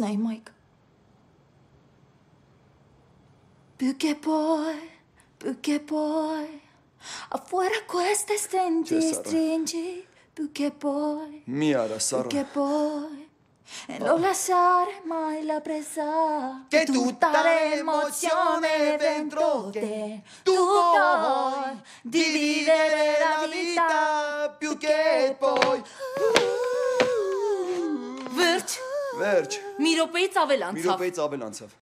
snij, Mike. Perché poi, perché poi, afuera queste stenti Cioè, Sara. stringi, perché poi, Mi ara, Sara. perché poi, e non oh. lasciare mai la presa Che tutta l'emozione dentro te tu vuoi dividere la vita più che poi. Uh. Virtù Վերջ։ Մի րոպեից ավել անցավ։ Մի րոպեից ավել անցավ։